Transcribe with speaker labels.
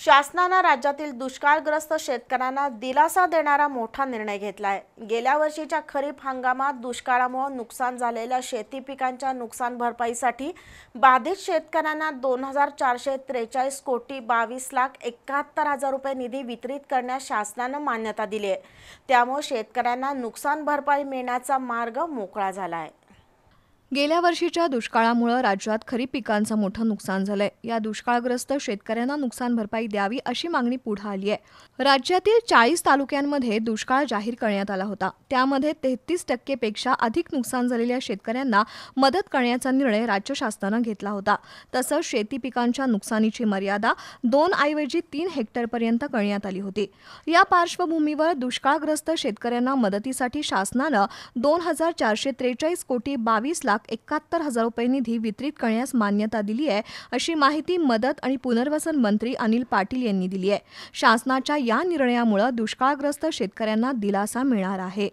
Speaker 1: शासनानं राज्यातील दुष्काळग्रस्त शेतकऱ्यांना दिलासा देणारा मोठा निर्णय घेतला आहे गेल्या वर्षीच्या खरीप हंगामात दुष्काळामुळे नुकसान झालेल्या शेती पिकांच्या नुकसान भरपाईसाठी बाधित शेतकऱ्यांना दोन हजार चारशे त्रेचाळीस कोटी बावीस लाख एकाहत्तर हजार रुपये निधी वितरित करण्यास शासनानं मान्यता दिली आहे त्यामुळे शेतकऱ्यांना नुकसान भरपाई मिळण्याचा मार्ग मोकळा झाला आहे गेल्या
Speaker 2: वर्षीच्या दुष्काळामुळे राज्यात खरीप पिकांचं मोठं नुकसान झालंय या दुष्काळग्रस्त शेतकऱ्यांना नुकसान भरपाई द्यावी अशी मागणी पुढे आली आहे राज्यातील चाळीस तालुक्यांमध्ये दुष्काळ जाहीर करण्यात आला होता त्यामध्ये तेहतीस टक्केपेक्षा अधिक नुकसान झालेल्या शेतकऱ्यांना मदत करण्याचा निर्णय राज्य शासनानं घेतला होता तसंच शेती पिकांच्या नुकसानीची मर्यादा दोन ऐवजी तीन हेक्टरपर्यंत करण्यात आली होती या पार्श्वभूमीवर दुष्काळग्रस्त शेतकऱ्यांना मदतीसाठी शासनानं दोन हजार चारशे त्रेचाळीस कोटी बावीस लाख लाख एकाहत्तर हजार रुपये निधी वितरित करण्यास मान्यता दिली आहे अशी माहिती मदत आणि पुनर्वसन मंत्री अनिल पाटील यांनी दिली आहे शासनाच्या या निर्णयामुळे दुष्काळग्रस्त शेतकऱ्यांना दिलासा मिळणार आहे